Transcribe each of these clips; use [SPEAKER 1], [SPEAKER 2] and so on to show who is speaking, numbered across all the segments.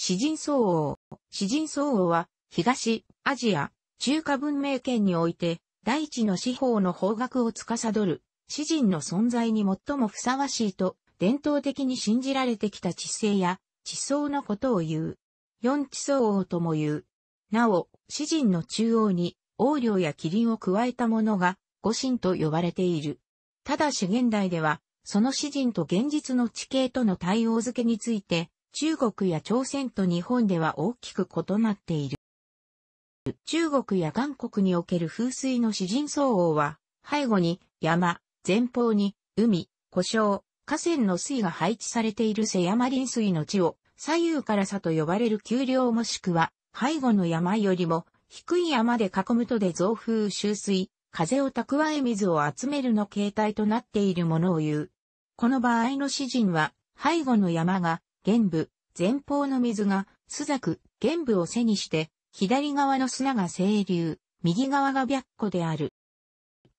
[SPEAKER 1] 詩人相応。詩人相応は、東、アジア、中華文明圏において、大地の司法の方角を司る、詩人の存在に最もふさわしいと、伝統的に信じられてきた知性や、地層のことを言う。四地層王とも言う。なお、詩人の中央に、王領や麒麟を加えたものが、五神と呼ばれている。ただし現代では、その詩人と現実の地形との対応付けについて、中国や朝鮮と日本では大きく異なっている。中国や韓国における風水の詩人相応は、背後に山、前方に海、故障、河川の水が配置されている瀬山林水の地を左右から差と呼ばれる丘陵もしくは背後の山よりも低い山で囲むとで増風収水、風を蓄え水を集めるの形態となっているものを言う。この場合の詩人は背後の山が玄武、前方の水が、朱雀、玄武を背にして、左側の砂が清流、右側が白湖である。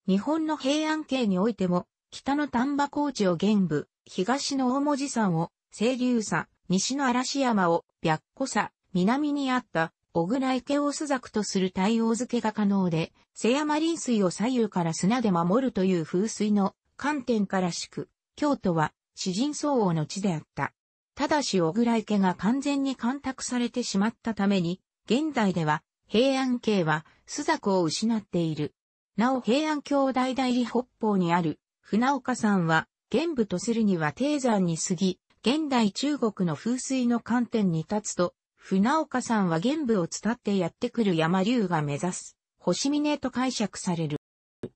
[SPEAKER 1] 日本の平安系においても、北の丹波高地を玄武、東の大文字山を清流さ、西の嵐山を白湖さ、南にあった小倉池を朱雀とする対応付けが可能で、瀬山林水を左右から砂で守るという風水の観点からしく、京都は詩人相応の地であった。ただし小倉池が完全に干拓されてしまったために、現在では平安京は朱雀を失っている。なお平安京大代理北方にある船岡山は、玄武とするには低山に過ぎ、現代中国の風水の観点に立つと、船岡さんは玄武を伝ってやってくる山竜が目指す、星峰と解釈される。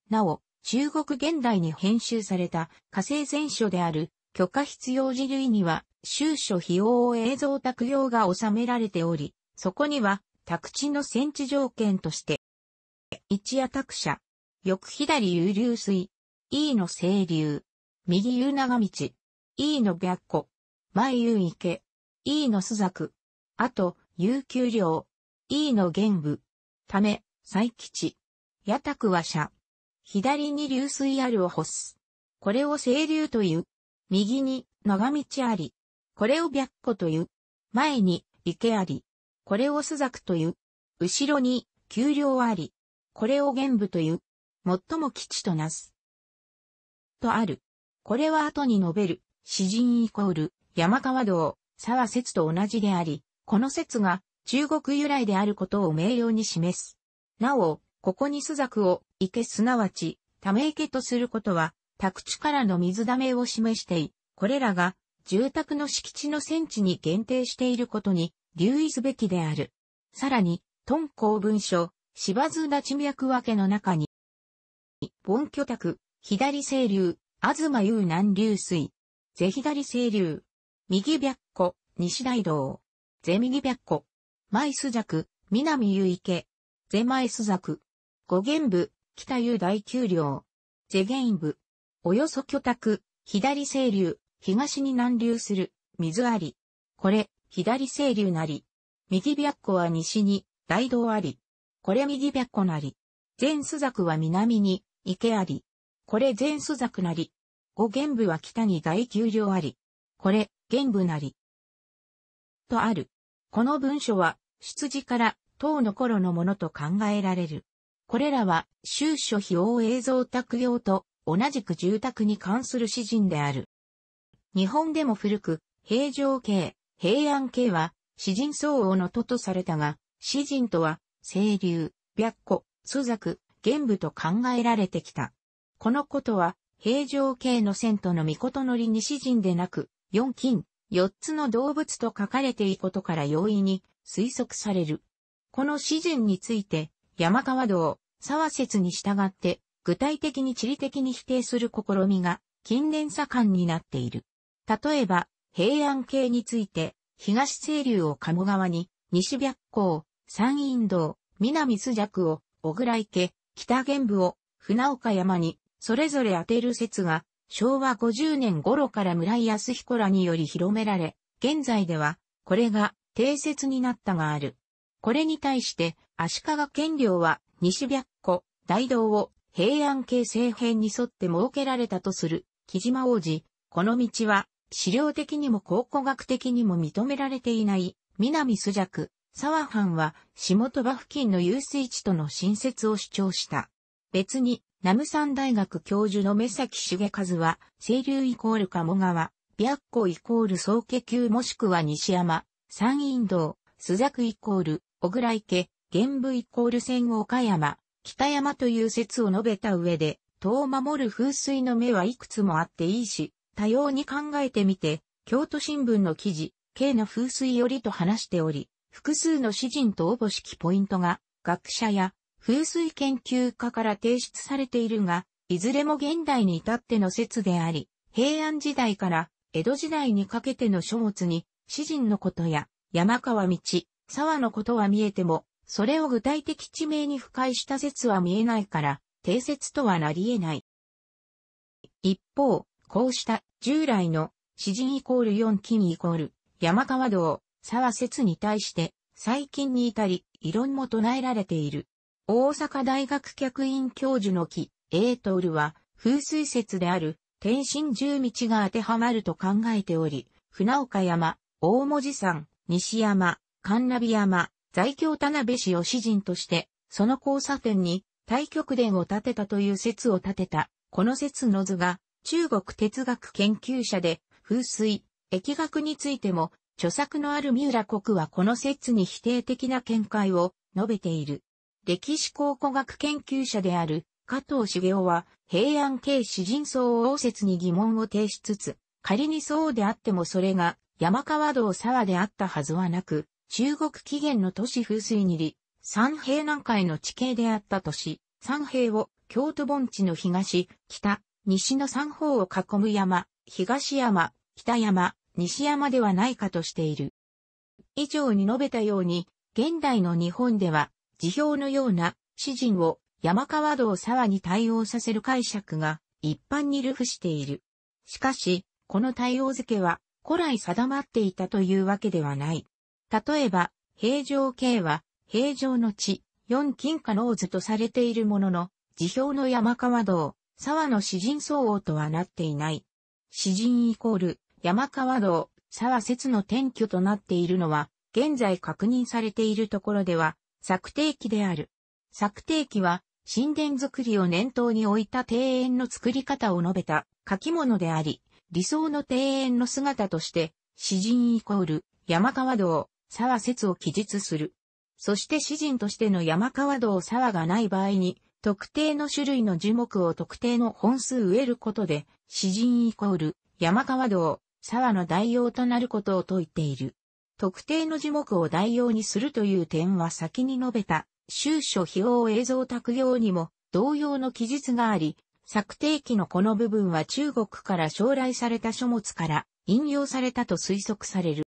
[SPEAKER 1] なお、中国現代に編集された火星全書である許可必要事類には、収書費用を映像卓用が収められており、そこには、宅地の戦地条件として、一夜宅舎、翌左有流水、E の清流、右有長道、E の白湖、前有池、E の須作、あと、有給料、E の玄武、ため、再吉、夜宅は社、左に流水あるを干す。これを清流という。右に長道あり。これを白虎という。前に池あり。これを朱雀という。後ろに丘陵あり。これを玄武という。最も基地となす。とある。これは後に述べる。詩人イコール山川道、沢説と同じであり、この説が中国由来であることを明瞭に示す。なお、ここに朱雀を池すなわち、ため池とすることは、宅地からの水溜めを示してい、これらが住宅の敷地の戦地に限定していることに留意すべきである。さらに、敦公文書、芝津立ち脈分けの中に、盆居宅、左清流、東優南流水、是左清流、右白湖、西大道、是右白湖、舞須尺、南湯池、是舞須尺、五玄部、北湯大丘陵、是玄部、およそ巨宅、左清流、東に南流する、水あり。これ、左清流なり。右白湖は西に、大道あり。これ右白湖なり。全須作は南に、池あり。これ全須作なり。五玄部は北に大丘陵あり。これ、玄部なり。とある。この文書は、出自から、唐の頃のものと考えられる。これらは、修書費応映像卓用と、同じく住宅に関する詩人である。日本でも古く、平城系、平安系は、詩人相応の都とされたが、詩人とは、清流、白虎、朱雀、玄武と考えられてきた。このことは、平城系の先都の御事のりに詩人でなく、四金、四つの動物と書かれていることから容易に推測される。この詩人について、山川道、沢説に従って、具体的に地理的に否定する試みが近年盛んになっている。例えば、平安系について、東清流を鴨川に、西白港、山陰道、南須弱を、小倉池、北玄武を、船岡山に、それぞれ当てる説が、昭和50年頃から村井康彦らにより広められ、現在では、これが定説になったがある。これに対して、足利県領は、西白湖、大道を、平安形成編に沿って設けられたとする、木島王子。この道は、資料的にも考古学的にも認められていない、南須弱、沢藩は、下鳥羽付近の遊水地との新設を主張した。別に、南山大学教授の目崎重和は、清流イコール鴨川、白湖イコール総家級もしくは西山、山陰道、須作イコール、小倉池、玄武イコール千岡山、北山という説を述べた上で、戸を守る風水の目はいくつもあっていいし、多様に考えてみて、京都新聞の記事、K の風水よりと話しており、複数の詩人と応募式ポイントが、学者や風水研究家から提出されているが、いずれも現代に至っての説であり、平安時代から江戸時代にかけての書物に、詩人のことや山川道、沢のことは見えても、それを具体的地名に付解した説は見えないから、定説とはなり得ない。一方、こうした従来の詩人イコール4金イコール山川道、沢説に対して、最近に至り、異論も唱えられている。大阪大学客員教授の木、エートールは、風水説である、天津十道が当てはまると考えており、船岡山、大文字山、西山、神奈美山、在京田辺氏を詩人として、その交差点に太極殿を建てたという説を立てた。この説の図が、中国哲学研究者で、風水、疫学についても、著作のある三浦国はこの説に否定的な見解を述べている。歴史考古学研究者である加藤茂雄は平安系詩人層を応説に疑問を呈しつつ、仮にそうであってもそれが山川道沢であったはずはなく、中国起源の都市風水にり、三平南海の地形であった都市、三平を京都盆地の東、北、西の三方を囲む山、東山、北山、西山ではないかとしている。以上に述べたように、現代の日本では、辞表のような詩人を山川道沢に対応させる解釈が一般に流布している。しかし、この対応付けは古来定まっていたというわけではない。例えば、平城京は、平城の地、四金貨の図とされているものの、辞表の山川道、沢の詩人相応とはなっていない。詩人イコール、山川道、沢説の転居となっているのは、現在確認されているところでは、作定期である。作定期は、神殿作りを念頭に置いた庭園の作り方を述べた書き物であり、理想の庭園の姿として、詩人イコール、山川道、沢説を記述する。そして詩人としての山川道沢がない場合に、特定の種類の樹木を特定の本数植えることで、詩人イコール山川道沢の代用となることを説いている。特定の樹木を代用にするという点は先に述べた、収書費用映像卓用にも同様の記述があり、作定期のこの部分は中国から将来された書物から引用されたと推測される。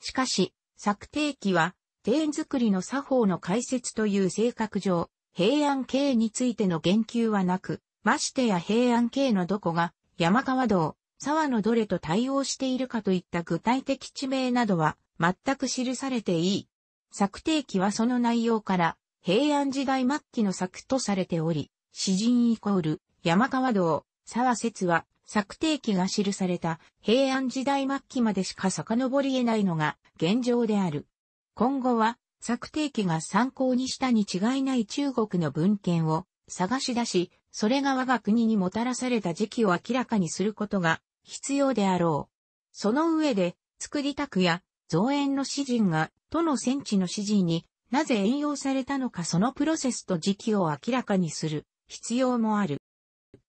[SPEAKER 1] しかし、作定期は、庭園作りの作法の解説という性格上、平安系についての言及はなく、ましてや平安系のどこが、山川道、沢のどれと対応しているかといった具体的地名などは、全く記されていい。作定期はその内容から、平安時代末期の作とされており、詩人イコール、山川道、沢説は、策定期が記された平安時代末期までしか遡り得ないのが現状である。今後は策定期が参考にしたに違いない中国の文献を探し出し、それが我が国にもたらされた時期を明らかにすることが必要であろう。その上で、作りたくや造園の詩人が都の戦地の詩人になぜ援用されたのかそのプロセスと時期を明らかにする必要もある。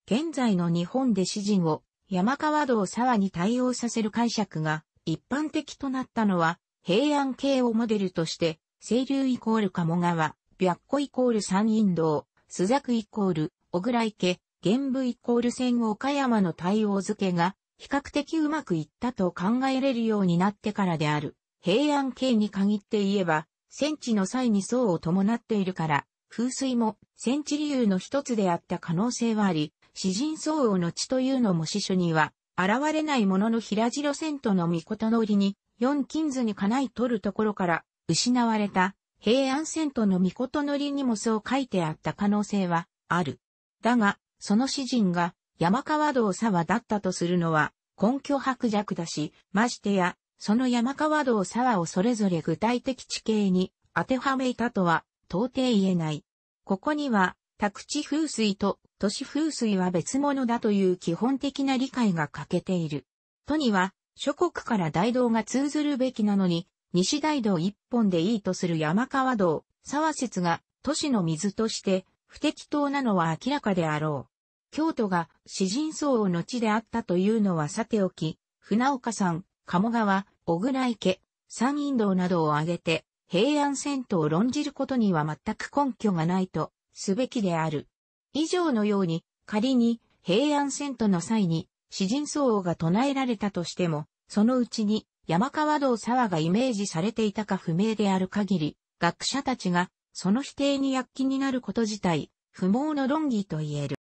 [SPEAKER 1] 現在の日本で詩人を山川道沢に対応させる解釈が一般的となったのは、平安系をモデルとして、清流イコール鴨川、白湖イコール山陰道、須作イコール小倉池、玄武イコール戦岡山の対応付けが比較的うまくいったと考えれるようになってからである。平安系に限って言えば、戦地の際に層を伴っているから、風水も戦地理由の一つであった可能性はあり、詩人相応の地というのも詩書には、現れないものの平白線との御事の折に、四金図にかない取るところから、失われた、平安線との御事のりにもそう書いてあった可能性は、ある。だが、その詩人が、山川道沢だったとするのは、根拠薄弱だし、ましてや、その山川道沢をそれぞれ具体的地形に当てはめいたとは、到底言えない。ここには、宅地風水と都市風水は別物だという基本的な理解が欠けている。都には諸国から大道が通ずるべきなのに、西大道一本でいいとする山川道、沢説が都市の水として不適当なのは明らかであろう。京都が詩人層をの地であったというのはさておき、船岡山、鴨川、小倉池、山陰道などを挙げて、平安戦闘を論じることには全く根拠がないとすべきである。以上のように、仮に平安遷都の際に、詩人相応が唱えられたとしても、そのうちに山川道沢がイメージされていたか不明である限り、学者たちがその否定に躍起になること自体、不毛の論議と言える。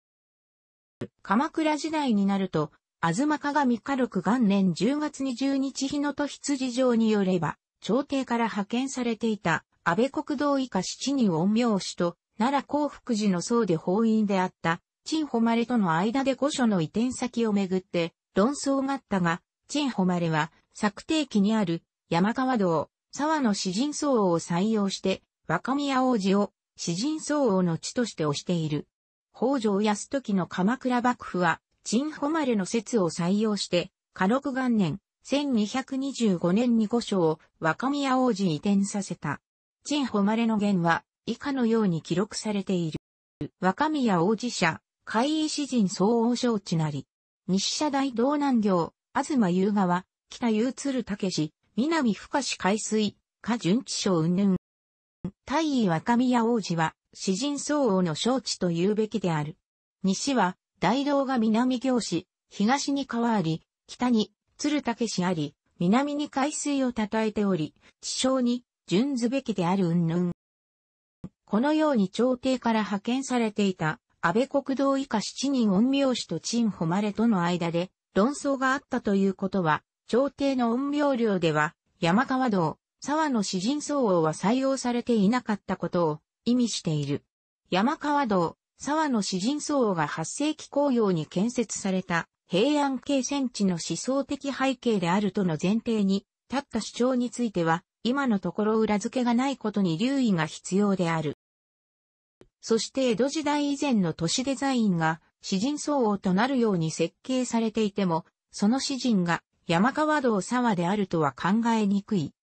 [SPEAKER 1] 鎌倉時代になると、東鏡家禄元年10月20日日のと羊城によれば、朝廷から派遣されていた安倍国道以下七人恩苗氏と奈良幸福寺の僧で法院であった、陳誉との間で御所の移転先をめぐって論争があったが、陳誉は策定期にある山川道、沢の詩人僧王を採用して若宮王子を詩人僧王の地として推している。北条康時の鎌倉幕府は、陳誉の説を採用して、嘉禄元年、1225年に御所を若宮王子移転させた。陳誉の言は、以下のように記録されている。若宮王子社、海医詩人総王承知なり。西社大道南行、東優川、北優鶴武志、南深市海水、下順地省云々。大尉若宮王子は、詩人総王の承知と言うべきである。西は、大道が南行市、東に川あり、北に鶴武市あり、南に海水を称えており、地上に準ずべきである云々。このように朝廷から派遣されていた安倍国道以下七人陰陽師と陳誉れとの間で論争があったということは、朝廷の陰陽寮では山川道、沢の詩人総王は採用されていなかったことを意味している。山川道、沢の詩人応が8世紀紅葉に建設された平安系戦地の思想的背景であるとの前提に立った主張については、今のところ裏付けがないことに留意が必要である。そして江戸時代以前の都市デザインが、詩人相応となるように設計されていても、その詩人が山川道沢であるとは考えにくい。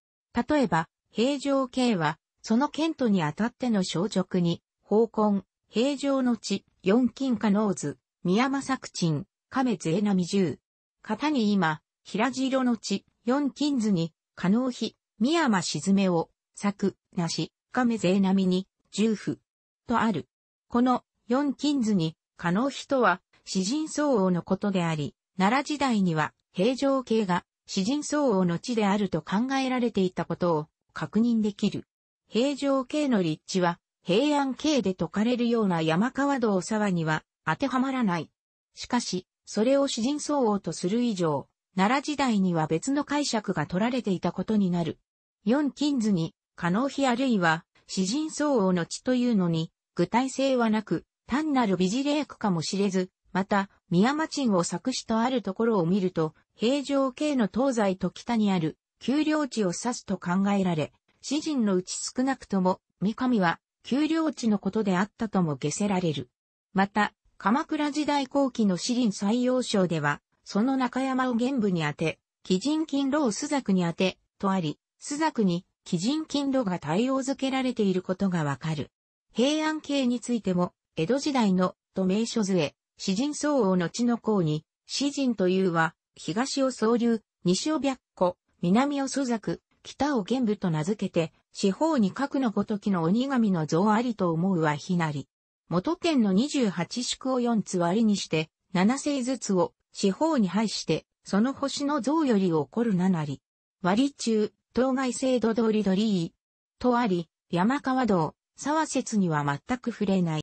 [SPEAKER 1] 例えば、平城京は、その県都にあたっての小直に、宝根、平城の地、四金下能図、宮間作鎮、亀津並波十。型に今、平地色の地、四金図に、加納碑、宮間沈めを、作、なし、亀津並波に、十府。とある。この四金図に、可能比とは、詩人相応のことであり、奈良時代には平城系が詩人相応の地であると考えられていたことを確認できる。平城系の立地は平安系で解かれるような山川道沢には当てはまらない。しかし、それを詩人相応とする以上、奈良時代には別の解釈が取られていたことになる。四金図に、可能比あるいは詩人相応の地というのに、具体性はなく、単なる美事例句かもしれず、また、宮町を作詞とあるところを見ると、平城系の東西と北にある、丘陵地を指すと考えられ、詩人のうち少なくとも、三上は、丘陵地のことであったとも下せられる。また、鎌倉時代後期の詩林採用賞では、その中山を玄武に当て、鬼人金炉を朱雀に当て、とあり、朱雀に鬼人金炉が対応づけられていることがわかる。平安系についても、江戸時代のと名所図へ、詩人相応の地の項に、詩人というは、東を総流、西を白湖、南を蘇作、北を玄武と名付けて、四方に核のごときの鬼神の像ありと思うはひなり。元県の二十八宿を四つ割りにして、七星ずつを四方に配して、その星の像より起こるななり。割り中、当該制度通りどりとあり、山川道、沢説には全く触れない。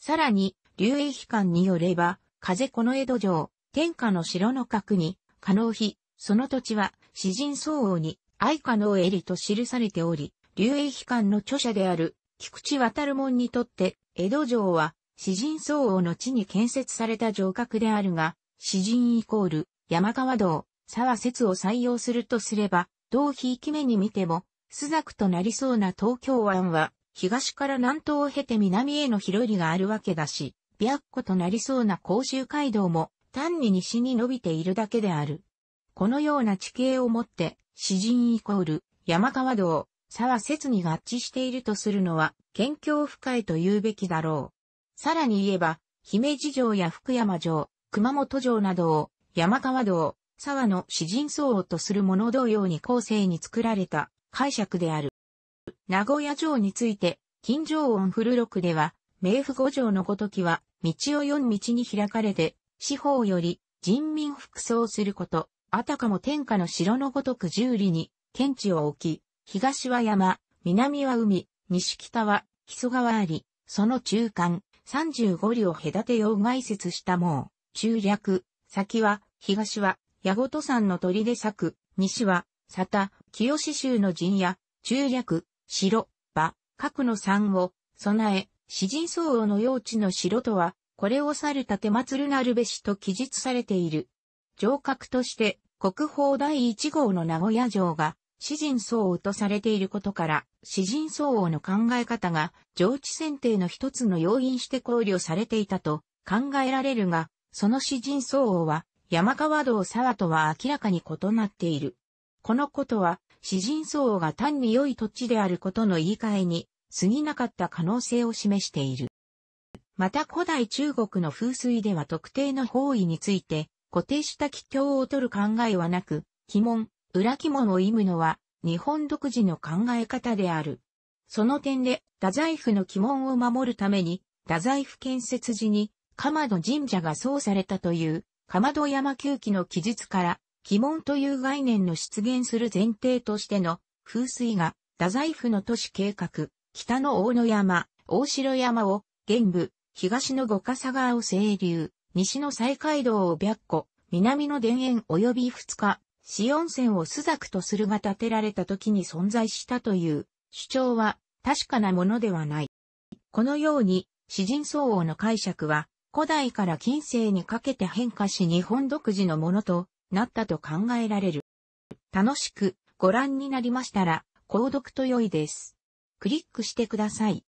[SPEAKER 1] さらに、流英批官によれば、風この江戸城、天下の城の角に、可能碑、その土地は、詩人相応に、愛可能襟と記されており、流英批官の著者である、菊池渡る門にとって、江戸城は、詩人相応の地に建設された城郭であるが、詩人イコール、山川道、沢説を採用するとすれば、同ひいき目に見ても、スザクとなりそうな東京湾は、東から南東を経て南への広りがあるわけだし、白琶湖となりそうな甲州街道も、単に西に伸びているだけである。このような地形をもって、詩人イコール、山川道、沢説に合致しているとするのは、県境深いと言うべきだろう。さらに言えば、姫路城や福山城、熊本城などを、山川道、沢の詩人層とするもの同様に後世に作られた、解釈である。名古屋城について、金城音古録では、冥府五条のごときは、道を四道に開かれて、四方より人民服装すること、あたかも天下の城のごとく十里に、県地を置き、東は山、南は海、西北は木曽川あり、その中間、三十五里を隔てよう外説したもう、中略、先は、東は、矢ごと山の鳥で咲く、西は、佐田、清志州の陣や、中略、城、場、核の三を、備え、詩人相応の用地の城とは、これを去る建祭なるべしと記述されている。城郭として、国宝第1号の名古屋城が、詩人相応とされていることから、詩人相応の考え方が、上地選定の一つの要因して考慮されていたと考えられるが、その詩人相応は、山川道沢とは明らかに異なっている。このことは、詩人相応が単に良い土地であることの言い換えに、過ぎなかった可能性を示している。また古代中国の風水では特定の方位について、固定した気境を取る考えはなく、鬼門、裏鬼門を意むのは、日本独自の考え方である。その点で、太宰府の鬼門を守るために、太宰府建設時に、鎌戸神社が創されたという、鎌戸山旧記の記述から、鬼門という概念の出現する前提としての風水が、太宰府の都市計画、北の大野山、大城山を、玄武、東の五笠川を清流、西の西海道を白湖、南の田園及び二日、四温泉を朱雀とするが建てられた時に存在したという主張は確かなものではない。このように、詩人相応の解釈は、古代から近世にかけて変化し日本独自のものとなったと考えられる。楽しくご覧になりましたら、購読と良いです。クリックしてください。